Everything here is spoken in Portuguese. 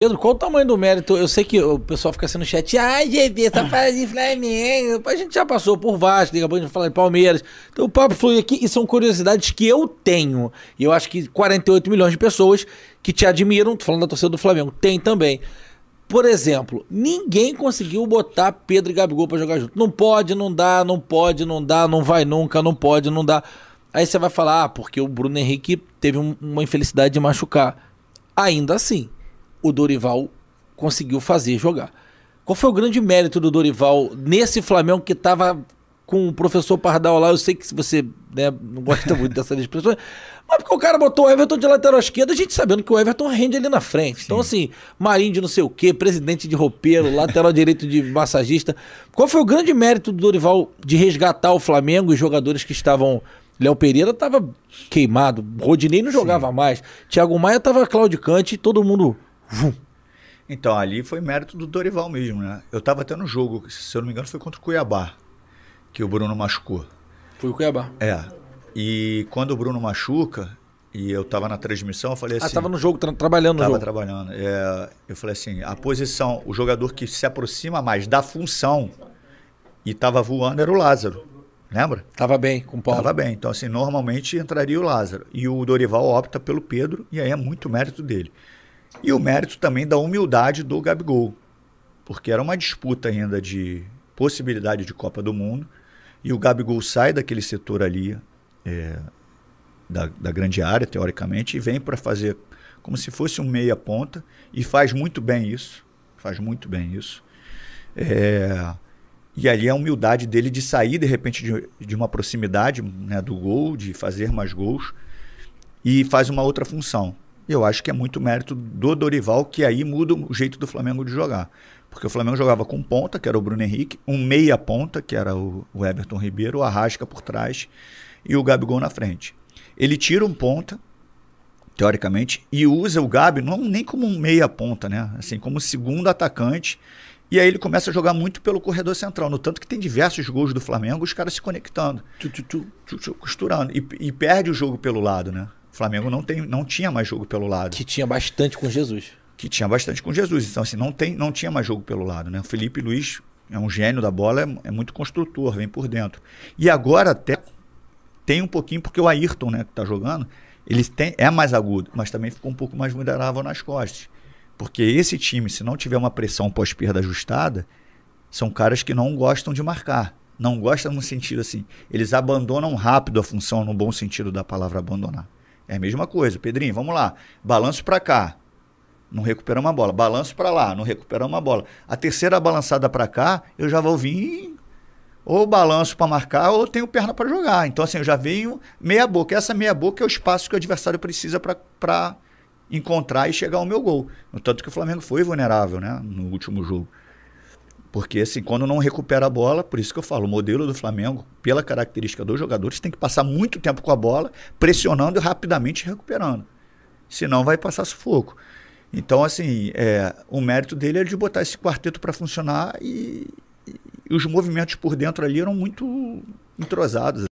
Pedro, qual o tamanho do mérito? Eu sei que o pessoal fica sendo chat. Ai, GB, só fala de Flamengo. A gente já passou por Vasco, acabou de falar de Palmeiras. Então o papo flui aqui e são curiosidades que eu tenho. E eu acho que 48 milhões de pessoas que te admiram, falando da torcida do Flamengo, tem também. Por exemplo, ninguém conseguiu botar Pedro e Gabigol pra jogar junto. Não pode, não dá, não pode, não dá, não vai nunca, não pode, não dá. Aí você vai falar, ah, porque o Bruno Henrique teve um, uma infelicidade de machucar. Ainda assim, o Dorival conseguiu fazer jogar. Qual foi o grande mérito do Dorival nesse Flamengo que estava com o professor Pardal lá? Eu sei que você né, não gosta muito dessa expressão, mas porque o cara botou o Everton de lateral esquerda, a gente sabendo que o Everton rende ali na frente. Então, Sim. Então, assim, Marinho de não sei o quê, presidente de roupeiro, lateral direito de massagista. Qual foi o grande mérito do Dorival de resgatar o Flamengo e jogadores que estavam. Léo Pereira estava queimado, Rodinei não jogava Sim. mais, Thiago Maia estava claudicante, todo mundo Vum. Então, ali foi mérito do Dorival mesmo, né? Eu tava até no jogo, se eu não me engano, foi contra o Cuiabá, que o Bruno machucou. Foi o Cuiabá. É. E quando o Bruno machuca, e eu tava na transmissão, eu falei ah, assim. Ah, tava no jogo, tra trabalhando no tava jogo. Tava trabalhando. É, eu falei assim: a posição, o jogador que se aproxima mais da função e tava voando era o Lázaro. Lembra? Tava bem com o Paulo. Tava bem. Então, assim, normalmente entraria o Lázaro. E o Dorival opta pelo Pedro, e aí é muito mérito dele. E o mérito também da humildade do Gabigol, porque era uma disputa ainda de possibilidade de Copa do Mundo, e o Gabigol sai daquele setor ali, é, da, da grande área, teoricamente, e vem para fazer como se fosse um meia-ponta, e faz muito bem isso, faz muito bem isso. É, e ali a humildade dele de sair de repente de, de uma proximidade né, do gol, de fazer mais gols, e faz uma outra função. E eu acho que é muito mérito do Dorival, que aí muda o jeito do Flamengo de jogar. Porque o Flamengo jogava com ponta, que era o Bruno Henrique, um meia ponta, que era o, Everton Ribeiro, o Arrasca por trás e o Gabigol na frente. Ele tira um ponta, teoricamente, e usa o Gabi não nem como um meia ponta, né? Assim, como segundo atacante. E aí ele começa a jogar muito pelo corredor central. No tanto que tem diversos gols do Flamengo, os caras se conectando, tu, tu, tu, costurando. E, e perde o jogo pelo lado, né? O Flamengo não, tem, não tinha mais jogo pelo lado. Que tinha bastante com Jesus. Que tinha bastante com Jesus. Então, assim, não, tem, não tinha mais jogo pelo lado, né? O Felipe Luiz é um gênio da bola, é, é muito construtor, vem por dentro. E agora até tem um pouquinho, porque o Ayrton, né, que tá jogando, ele tem, é mais agudo, mas também ficou um pouco mais vulnerável nas costas. Porque esse time, se não tiver uma pressão pós-perda ajustada, são caras que não gostam de marcar. Não gostam no sentido assim. Eles abandonam rápido a função, no bom sentido da palavra abandonar. É a mesma coisa. Pedrinho, vamos lá. Balanço para cá. Não recupera uma bola. Balanço para lá. Não recupera uma bola. A terceira balançada para cá, eu já vou vir ou balanço para marcar ou tenho perna para jogar. Então, assim, eu já venho meia boca. Essa meia boca é o espaço que o adversário precisa para encontrar e chegar ao meu gol. No tanto que o Flamengo foi vulnerável né, no último jogo. Porque assim, quando não recupera a bola, por isso que eu falo, o modelo do Flamengo, pela característica dos jogadores, tem que passar muito tempo com a bola, pressionando e rapidamente recuperando. Senão vai passar sufoco. Então, assim, é, o mérito dele é de botar esse quarteto para funcionar e, e, os movimentos por dentro ali eram muito entrosados.